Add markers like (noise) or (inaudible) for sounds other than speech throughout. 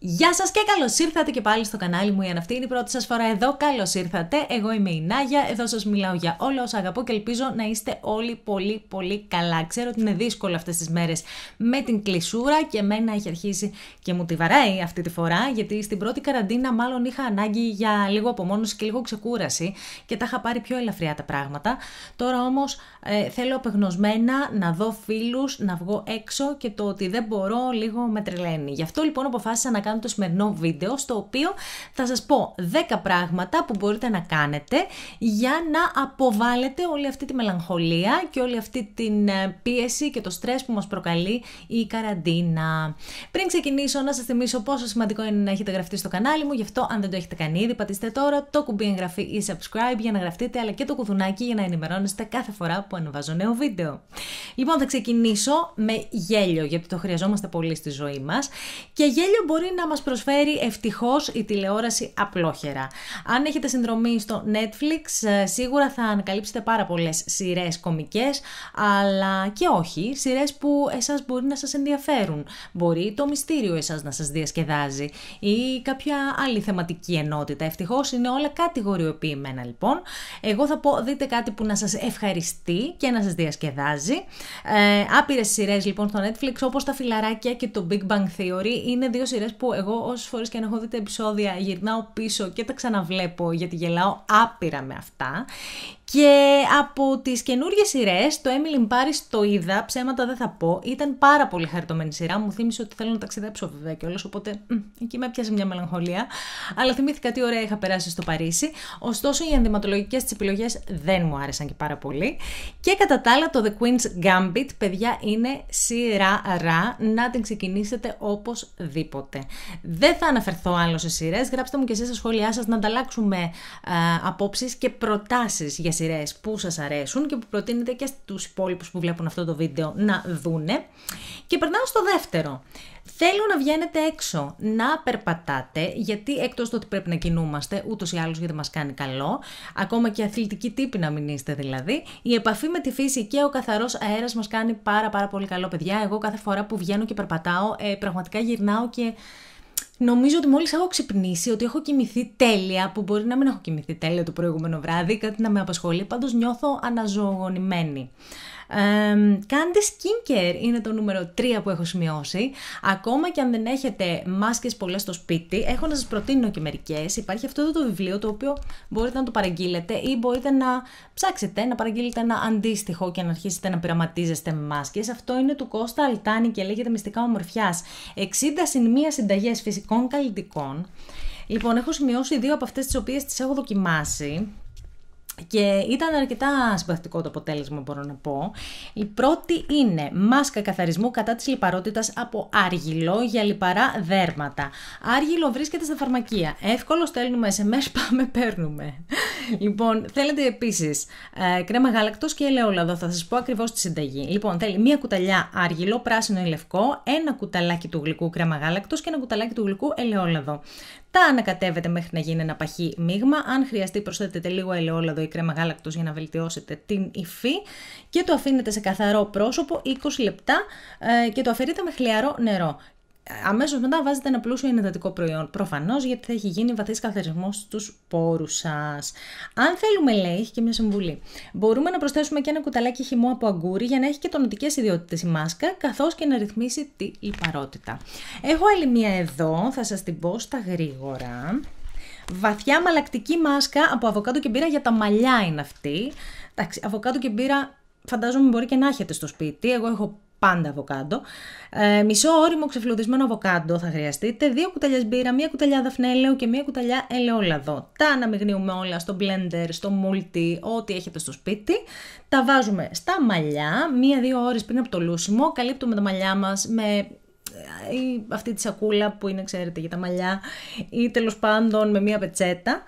Γεια σας και καλώς ήρθατε και πάλι στο κανάλι μου, αν αυτή είναι η πρώτη σας φορά εδώ, καλώς ήρθατε, εγώ είμαι η Νάγια, εδώ σας μιλάω για όλα όσα αγαπώ και ελπίζω να είστε όλοι πολύ πολύ καλά. Ξέρω ότι είναι δύσκολο αυτές τις μέρες με την κλεισούρα και εμένα έχει αρχίσει και μου τη βαράει αυτή τη φορά, γιατί στην πρώτη καραντίνα μάλλον είχα ανάγκη για λίγο απομόνωση και λίγο ξεκούραση και τα είχα πάρει πιο ελαφριά τα πράγματα. Τώρα όμως ε, θέλω απεγνωσμένα να δω φίλους, να βγω έξω και το ότι δεν μπορώ λίγο με τρελαίνει. Γι' αυτό λοιπόν αποφάσισα να κάνω το σημερινό βίντεο στο οποίο θα σας πω 10 πράγματα που μπορείτε να κάνετε για να αποβάλλετε όλη αυτή τη μελαγχολία και όλη αυτή την ε, πίεση και το στρες που μας προκαλεί η καραντίνα. Πριν ξεκινήσω να σας θυμίσω πόσο σημαντικό είναι να έχετε γραφτεί στο κανάλι μου, γι' αυτό αν δεν το έχετε κάνει ήδη πατήστε τώρα το κουμπί εγγραφή ή subscribe για να γραφτείτε αλλά και το κουδουνάκι για να ενημερώνεστε κάθε φορά που ανεβάζω νέο βίντεο. Λοιπόν θα ξεκινήσω με γέλιο γιατί το χρειαζόμαστε πολύ στη ζωή μας και γέλιο μπορεί να μας προσφέρει ευτυχώς η τηλεόραση απλόχερα. Αν έχετε συνδρομή στο Netflix, ε, σίγουρα θα ανακαλύψετε πάρα πολλές σειρές κομικές, αλλά και όχι, σειρές που εσάς μπορεί να σας ενδιαφέρουν. Μπορεί το μυστήριο εσάς να σας διασκεδάζει ή κάποια άλλη θεματική ενότητα. Ευτυχώς είναι όλα κατηγοριοποιημένα λοιπόν. Εγώ θα πω δείτε κάτι που να σας ευχαριστεί και να σας διασκεδάζει. Ε, άπειρες σειρές λοιπόν στο Netflix όπως τα φιλαράκια και το Big Bang Theory είναι δύο σειρές που εγώ όσες φορές και αν έχω δει τα επεισόδια, γυρνάω πίσω και τα ξαναβλέπω γιατί γελάω άπειρα με αυτά. Και από τις καινούργιες σειρές, το Emily in Paris το είδα, ψέματα δεν θα πω. Ήταν πάρα πολύ χαριτωμένη σειρά. Μου θύμισε ότι θέλω να ταξιδέψω βέβαια κιόλας, οπότε εκεί με πιάσε μια μελαγχολία. Αλλά θυμήθηκα τι ωραία είχα περάσει στο Παρίσι. Ωστόσο, οι ενδυματολογικές της επιλογές δεν μου άρεσαν και πάρα πολύ. Και κατά τα άλλα, το The Queen's Gambit, παιδιά, είναι σειρά ρα. Να την ξεκινήσετε οπωσδήποτε. Δεν θα αναφερθώ άλλο σε σειρές. Γράψτε μου και εσείς στα σχόλιά σας να ανταλλάξουμε ε, απόψεις και προτάσεις για σειρές που σας αρέσουν και που προτείνετε και στους υπόλοιπους που βλέπουν αυτό το βίντεο να δούνε. Και περνάω στο δεύτερο. Θέλω να βγαίνετε έξω, να περπατάτε, γιατί εκτός του ότι πρέπει να κινούμαστε, ούτως ή άλλως γιατί μας κάνει καλό, ακόμα και αθλητική τύπη να μην είστε δηλαδή, η επαφή με τη φύση και ο καθαρός αέρας μας κάνει πάρα πάρα πολύ καλό, παιδιά. Εγώ κάθε φορά που βγαίνω και περπατάω, ε, πραγματικά γυρνάω και Νομίζω ότι μόλις έχω ξυπνήσει, ότι έχω κοιμηθεί τέλεια, που μπορεί να μην έχω κοιμηθεί τέλεια το προηγούμενο βράδυ, κάτι να με απασχολεί, πάντως νιώθω αναζωογονημένη. Ε, κάντε skincare είναι το νούμερο 3 που έχω σημειώσει. Ακόμα και αν δεν έχετε μάσκες πολλές στο σπίτι, έχω να σας προτείνω και μερικές. Υπάρχει αυτό εδώ το βιβλίο το οποίο μπορείτε να το παραγγείλετε ή μπορείτε να ψάξετε, να παραγγείλετε ένα αντίστοιχο και να αρχίσετε να πειραματίζεστε με μάσκες. Αυτό είναι του Κώστα Αλτάνη και λέγεται Μυστικά Ομορφιάς. 60 συν 1 συνταγές φυσικών καλλιτικών. Λοιπόν, έχω σημειώσει δύο από αυτές τις οποίες τις έχω δοκιμάσει και ήταν αρκετά συμπαθητικό το αποτέλεσμα, μπορώ να πω. Η πρώτη είναι μάσκα καθαρισμού κατά της λιπαρότητας από άργυλο για λιπαρά δέρματα. Άργυλο βρίσκεται στα φαρμακεία. Εύκολο στέλνουμε SMS, (laughs) πάμε, παίρνουμε. Λοιπόν, θέλετε επίσης ε, κρέμα γάλακτος και ελαιόλαδο. Θα σας πω ακριβώς τη συνταγή. Λοιπόν, θέλει μία κουταλιά άργυλο, πράσινο ή λευκό, ένα κουταλάκι του γλυκού κρέμα γάλακτος και ένα κουταλάκι του γλυκού ελαιόλαδο. Τα ανακατεύετε μέχρι να γίνει ένα παχύ μείγμα. Αν χρειαστεί, προσθέτετε λίγο ελαιόλαδο ή κρέμα γάλακτος για να βελτιώσετε την υφή και το αφήνετε σε καθαρό πρόσωπο 20 λεπτά ε, και το αφαιρείτε με χλιαρό νερό αμέσως μετά βάζετε ένα πλούσιο ενετατικό προϊόν. Προφανώς γιατί θα έχει γίνει βαθύς καθαρισμός στους πόρους σας. Αν θέλουμε, λέει, έχει και μια συμβουλή. Μπορούμε να προσθέσουμε και ένα κουταλάκι χυμό από αγκούρι για να έχει και τονωτικέ ιδιότητες η μάσκα, καθώς και να ρυθμίσει τη λιπαρότητα. Έχω άλλη μία εδώ, θα σας την πω στα γρήγορα. Βαθιά μαλακτική μάσκα από αβοκάτο και μπύρα για τα μαλλιά είναι αυτή. Εντάξει, αβοκάντο και μπύρα φαντάζομαι μπορεί και να έχετε στο σπίτι. Εγώ έχω πάντα αβοκάντο. Ε, μισό όριμο ξεφλουδισμένο αβοκάντο θα χρειαστείτε, δύο κουταλιές μπύρα, μία κουταλιά δαφνέλαιο και μία κουταλιά ελαιόλαδο. Τα αναμειγνύουμε όλα στο blender, στο multi, ό,τι έχετε στο σπίτι. Τα βάζουμε στα μαλλιά, μία-δύο ώρες πριν από το λούσιμο, καλύπτουμε τα μαλλιά μας με ε, αυτή τη σακούλα που είναι ξέρετε για τα μαλλιά ή τέλος πάντων με μία πετσέτα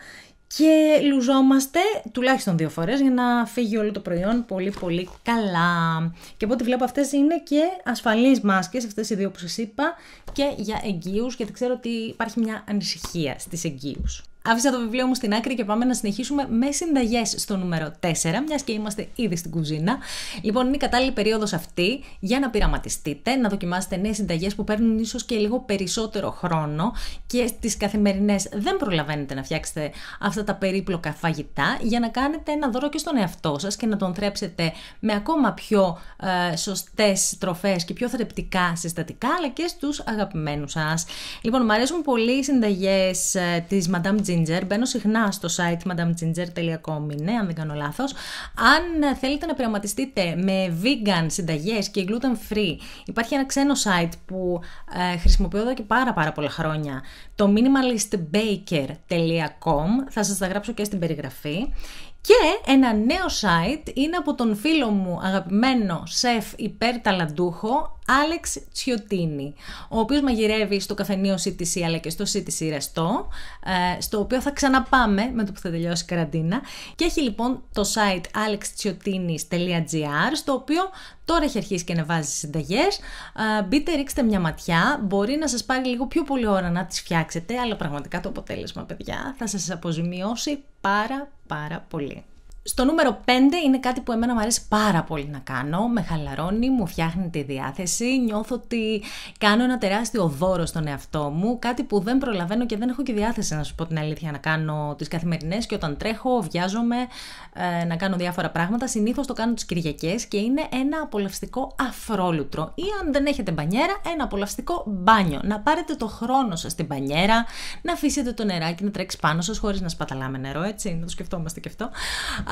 και λουζόμαστε τουλάχιστον δύο φορές για να φύγει όλο το προϊόν πολύ πολύ καλά. Και από ό,τι βλέπω αυτές είναι και ασφαλείς μάσκες, αυτές οι δύο που σας είπα, και για εγγύους, γιατί ξέρω ότι υπάρχει μια ανησυχία στις εγγύους. Άφησα το βιβλίο μου στην άκρη και πάμε να συνεχίσουμε με συνταγές στο νούμερο 4, μιας και είμαστε ήδη στην κουζίνα. Λοιπόν, είναι η κατάλληλη περίοδος αυτή για να πειραματιστείτε, να δοκιμάσετε νέες συνταγές που παίρνουν ίσως και λίγο περισσότερο χρόνο και στις καθημερινές δεν προλαβαίνετε να φτιάξετε αυτά τα περίπλοκα φαγητά για να κάνετε ένα δώρο και στον εαυτό σας και να τον θρέψετε με ακόμα πιο ε, σωστές τροφές και πιο θρεπτικά συστατικά, αλλά και στους αγαπημένους σας. Λοιπόν, μου αρέσουν πολύ οι συνταγές ε, της Madame Ginger. Μπαίνω συχνά στο site madamginger.com, ναι, αν δεν κάνω λάθος. Αν θέλετε να πειραματιστείτε με vegan συνταγές και gluten free, υπάρχει ένα ξένο site που ε, χρησιμοποιώ εδώ και πάρα, πάρα πολλά χρόνια. Το minimalistbaker.com. Θα σας τα γράψω και στην περιγραφή. Και ένα νέο site είναι από τον φίλο μου αγαπημένο σεφ υπερταλαντούχο Άλεξ Τσιωτίνη, ο οποίος μαγειρεύει στο καφενείο CTC αλλά και στο CTC Ρεστό, στο οποίο θα ξαναπάμε με το που θα τελειώσει η καραντίνα. Και έχει λοιπόν το site alextsiotinis.gr, στο οποίο Τώρα έχει αρχίσει και ανεβάζει συνταγέ. Μπείτε, ρίξτε μια ματιά. Μπορεί να σας πάρει λίγο πιο πολύ ώρα να τις φτιάξετε, αλλά πραγματικά το αποτέλεσμα, παιδιά, θα σας αποζημιώσει πάρα πάρα πολύ. Στο νούμερο 5 είναι κάτι που εμένα μου αρέσει πάρα πολύ να κάνω, με χαλαρώνει, μου φτιάχνει τη διάθεση, νιώθω ότι κάνω ένα τεράστιο δώρο στον εαυτό μου, κάτι που δεν προλαβαίνω και δεν έχω και διάθεση να σου πω την αλήθεια να κάνω τις καθημερινές και όταν τρέχω βιάζομαι ε, να κάνω διάφορα πράγματα, συνήθως το κάνω τις Κυριακές και είναι ένα απολαυστικό αφρόλουτρο ή αν δεν έχετε μπανιέρα ένα απολαυστικό μπάνιο, να πάρετε το χρόνο σας στην μπανιέρα, να αφήσετε το νεράκι να τρέξει πάνω σας χωρίς να σπαταλάμε νερό έτσι, να το σκεφτόμαστε και αυτό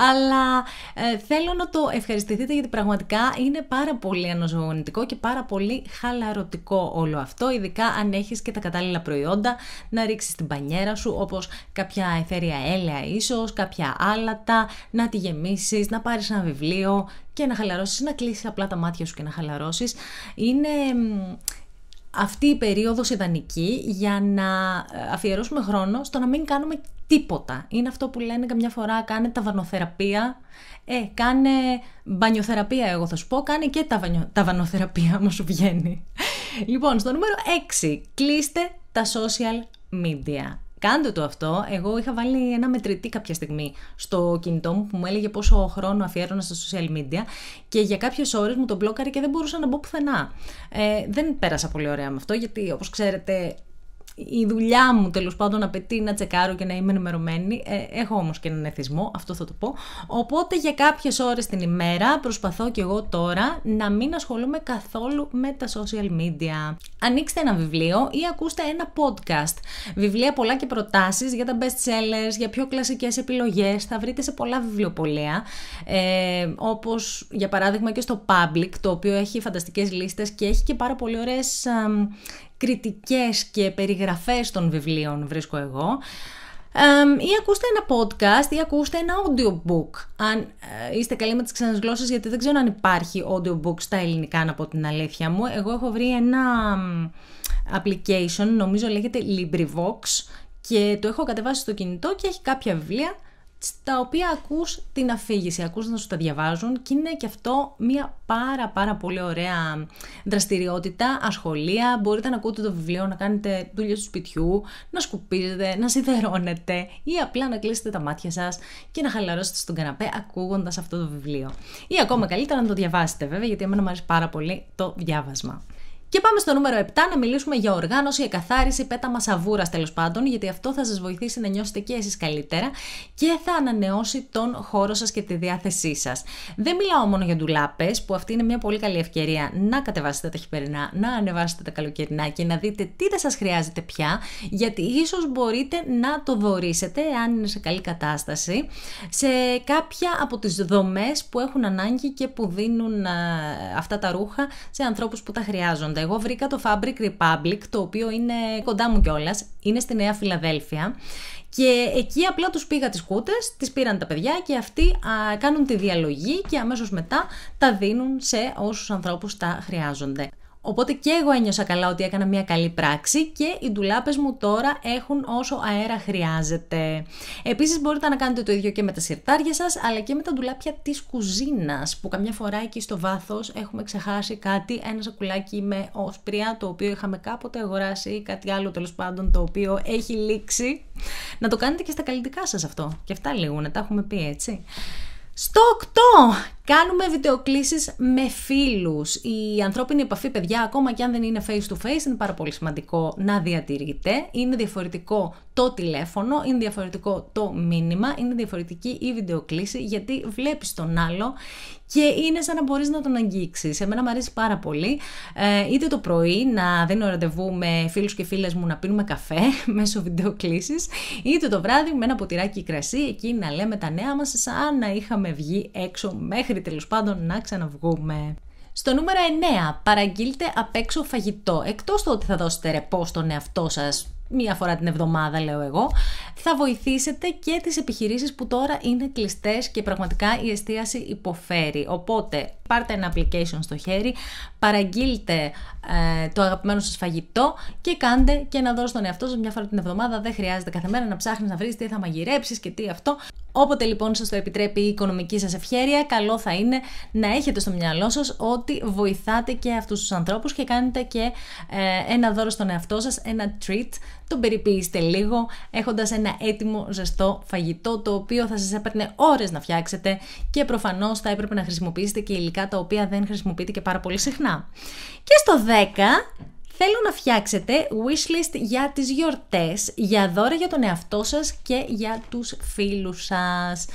αλλά ε, θέλω να το ευχαριστηθείτε γιατί πραγματικά είναι πάρα πολύ ανοσογονητικό και πάρα πολύ χαλαρωτικό όλο αυτό. Ειδικά αν έχεις και τα κατάλληλα προϊόντα να ρίξεις την πανιέρα σου, όπως κάποια εθέρια έλαια ίσως, κάποια άλατα, να τη γεμίσεις, να πάρεις ένα βιβλίο και να χαλαρώσεις, να κλείσεις απλά τα μάτια σου και να χαλαρώσεις. Είναι αυτή η περίοδος ιδανική για να ε, αφιερώσουμε χρόνο στο να μην κάνουμε τίποτα. Είναι αυτό που λένε καμιά φορά, κάνε βανοθεραπεία. Ε, κάνε μπανιοθεραπεία εγώ θα σου πω, κάνε και τα βανοθεραπεία όμως σου βγαίνει. Λοιπόν, στο νούμερο 6, κλείστε τα social media. Κάντε το αυτό. Εγώ είχα βάλει ένα μετρητή κάποια στιγμή στο κινητό μου που μου έλεγε πόσο χρόνο αφιέρωνα στα social media και για κάποιες ώρες μου τον μπλόκαρε και δεν μπορούσα να μπω πουθενά. Ε, δεν πέρασα πολύ ωραία με αυτό γιατί, όπως ξέρετε, η δουλειά μου τέλος πάντων απαιτεί να τσεκάρω και να είμαι ενημερωμένη. Ε, έχω όμως και έναν εθισμό, αυτό θα το πω. Οπότε για κάποιες ώρες την ημέρα προσπαθώ και εγώ τώρα να μην ασχολούμαι καθόλου με τα social media. Ανοίξτε ένα βιβλίο ή ακούστε ένα podcast. Βιβλία πολλά και προτάσεις για τα best sellers, για πιο κλασικές επιλογές. Θα βρείτε σε πολλά βιβλιοπολία. Ε, Όπως για παράδειγμα και στο Public, το οποίο έχει φανταστικές λίστες και έχει και πάρα πολύ ωραίες κριτικές και περιγραφές των βιβλίων βρίσκω εγώ ή ακούστε ένα podcast ή ακούστε ένα audiobook αν ε, είστε καλοί με τις ξένες γλώσσες γιατί δεν ξέρω αν υπάρχει audiobook στα ελληνικά να πω την αλήθεια μου εγώ έχω βρει ένα application νομίζω λέγεται LibriVox και το έχω κατεβάσει στο κινητό και έχει κάποια βιβλία στα οποία ακούς την αφήγηση, ακούς να σου τα διαβάζουν και είναι και αυτό μια πάρα πάρα πολύ ωραία δραστηριότητα, ασχολία, μπορείτε να ακούτε το βιβλίο, να κάνετε δουλειά του σπιτιού, να σκουπίζετε, να σιδερώνετε ή απλά να κλείσετε τα μάτια σας και να χαλαρώσετε στον καναπέ ακούγοντας αυτό το βιβλίο. Ή ακόμα καλύτερα να το διαβάσετε βέβαια, γιατί εμένα μου αρέσει πάρα πολύ το διάβασμα. Και πάμε στο νούμερο 7 να μιλήσουμε για οργάνωση, εκαθάριση, πέταμα σαβούρα τέλος πάντων, γιατί αυτό θα σας βοηθήσει να νιώσετε και εσείς καλύτερα και θα ανανεώσει τον χώρο σας και τη διάθεσή σας. Δεν μιλάω μόνο για ντουλάπες, που αυτή είναι μια πολύ καλή ευκαιρία να κατεβάσετε τα χειμερινά, να ανεβάσετε τα καλοκαιρινά και να δείτε τι δεν σας χρειάζεται πια, γιατί ίσως μπορείτε να το δωρήσετε, αν είναι σε καλή κατάσταση, σε κάποια από τις δομές που έχουν ανάγκη και που δίνουν ε, αυτά τα ρούχα σε ανθρώπους που τα χρειάζονται. Εγώ βρήκα το Fabric Republic, το οποίο είναι κοντά μου κιόλας, είναι στη Νέα Φιλαδέλφια. Και εκεί απλά τους πήγα τις κούτες, τις πήραν τα παιδιά και αυτοί κάνουν τη διαλογή και αμέσως μετά τα δίνουν σε όσους ανθρώπους τα χρειάζονται. Οπότε και εγώ ένιωσα καλά ότι έκανα μια καλή πράξη και οι ντουλάπες μου τώρα έχουν όσο αέρα χρειάζεται. Επίσης, μπορείτε να κάνετε το ίδιο και με τα σιρτάρια σας, αλλά και με τα ντουλάπια της κουζίνας, που καμιά φορά εκεί στο βάθος έχουμε ξεχάσει κάτι, ένα σακουλάκι με όσπρια, το οποίο είχαμε κάποτε αγοράσει ή κάτι άλλο τέλος πάντων το οποίο έχει λήξει. Να το κάνετε και στα καλλιτικά σας αυτό. Και αυτά λίγο να τα έχουμε πει έτσι. Στο 8 Κάνουμε βιντεοκλήσεις με φίλους. Η ανθρώπινη επαφή, παιδιά, ακόμα και αν δεν είναι face to face, είναι πάρα πολύ σημαντικό να διατηρείται. Είναι διαφορετικό το τηλέφωνο, είναι διαφορετικό το μήνυμα, είναι διαφορετική η βιντεοκλήση, γιατί βλέπεις τον άλλο και είναι σαν να μπορείς να τον αγγίξεις. Εμένα μου αρέσει πάρα πολύ, ε, είτε το πρωί να δίνω ραντεβού με φίλους και φίλες μου να πίνουμε καφέ (laughs) μέσω βιντεοκλήσεις, είτε το βράδυ με ένα ποτηράκι κρασί, εκεί να λέμε τα νέα μας σαν να είχαμε βγει έξω μέχρι μέχρι τέλος πάντων να ξαναβγούμε. Στο νούμερο 9. Παραγγείλτε απ' έξω φαγητό. Εκτός το ότι θα δώσετε ρεπό στον εαυτό σας μία φορά την εβδομάδα λέω εγώ, θα βοηθήσετε και τις επιχειρησει που τώρα είναι κλειστε και πραγματικά η εστίαση υποφέρει. Οπότε πάρτε ένα application στο χέρι, παραγγείλτε ε, το αγαπημένο σας φαγητό και κάντε και να δώρο στον εαυτό σας μια φορά την εβδομάδα. Δεν χρειάζεται κάθε μέρα να ψάχνεις να βρεις τι θα μαγειρέψεις και τι αυτό. Όποτε λοιπόν σας το επιτρέπει η οικονομική σας ευχέρεια, καλό θα είναι να έχετε στο μυαλό σας ότι βοηθάτε και αυτούς τους ανθρώπους και κάνετε και ε, ένα δώρο στον εαυτό σας, ένα treat, τον περιποιήστε λίγο έχοντας ένα έτοιμο ζεστό φαγητό το οποίο θα σας έπαιρνε ώρες να φτιάξετε και προφανώς θα έπρεπε να χρησιμοποιήσετε και υλικά τα οποία δεν χρησιμοποιείτε και πάρα πολύ συχνά. Και στο 10 Θέλω να φτιάξετε wishlist για τις γιορτές, για δώρα για τον εαυτό σας και για τους φίλους σας.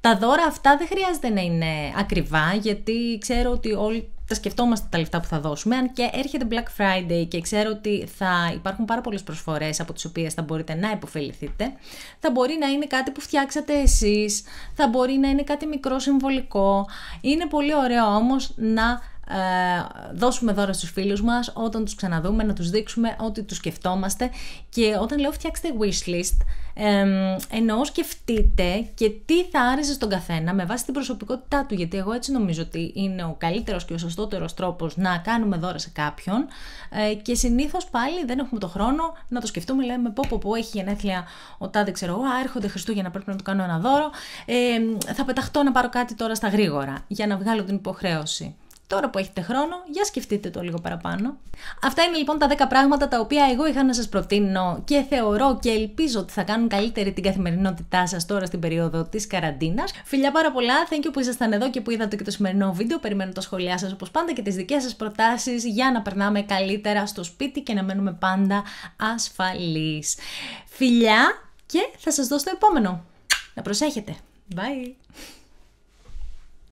Τα δώρα αυτά δεν χρειάζεται να είναι ακριβά, γιατί ξέρω ότι όλοι τα σκεφτόμαστε τα λεφτά που θα δώσουμε. Αν και έρχεται Black Friday και ξέρω ότι θα υπάρχουν πάρα πολλές προσφορές από τις οποίες θα μπορείτε να υποφεληθείτε, θα μπορεί να είναι κάτι που φτιάξατε εσείς, θα μπορεί να είναι κάτι μικρό συμβολικό. Είναι πολύ ωραίο όμως να ε, δώσουμε δώρα στους φίλους μας όταν τους ξαναδούμε, να τους δείξουμε ότι τους σκεφτόμαστε και όταν λέω φτιάξτε wish list εννοώ σκεφτείτε και τι θα άρεσε στον καθένα με βάση την προσωπικότητά του γιατί εγώ έτσι νομίζω ότι είναι ο καλύτερος και ο σωστότερος τρόπος να κάνουμε δώρα σε κάποιον ε, και συνήθως πάλι δεν έχουμε το χρόνο να το σκεφτούμε λέμε πω πω πω έχει γενέθλια ο τάδε ξέρω εγώ έρχονται Χριστούγεννα πρέπει να του κάνω ένα δώρο ε, θα πεταχτώ να πάρω κάτι τώρα στα γρήγορα για να βγάλω την υποχρέωση. Τώρα που έχετε χρόνο, για σκεφτείτε το λίγο παραπάνω. Αυτά είναι λοιπόν τα 10 πράγματα τα οποία εγώ είχα να σας προτείνω και θεωρώ και ελπίζω ότι θα κάνουν καλύτερη την καθημερινότητά σας τώρα στην περίοδο της καραντίνας. Φιλιά πάρα πολλά, thank you που ήσασταν εδώ και που είδατε και το σημερινό βίντεο. Περιμένω τα σχόλιά σας όπως πάντα και τις δικές σας προτάσεις για να περνάμε καλύτερα στο σπίτι και να μένουμε πάντα ασφαλείς. Φιλιά και θα σας δω στο επόμενο. Να προσέχετε. Bye!